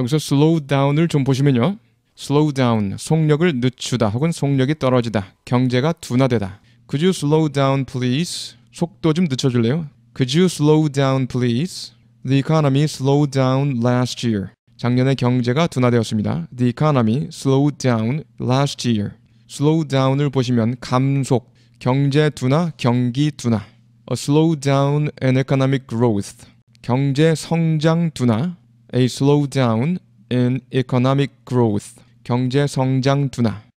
여기서 slow down을 좀 보시면요. slow down, 속력을 늦추다 혹은 속력이 떨어지다, 경제가 둔화되다. Could you slow down please? 속도 좀 늦춰줄래요? Could you slow down please? The economy slowed down last year. 작년에 경제가 둔화되었습니다. The economy slowed down last year. slow down을 보시면 감속, 경제 둔화, 경기 둔화. A slow down in economic growth. 경제 성장 둔화, A slowdown in economic growth. 경제 성장 둔화.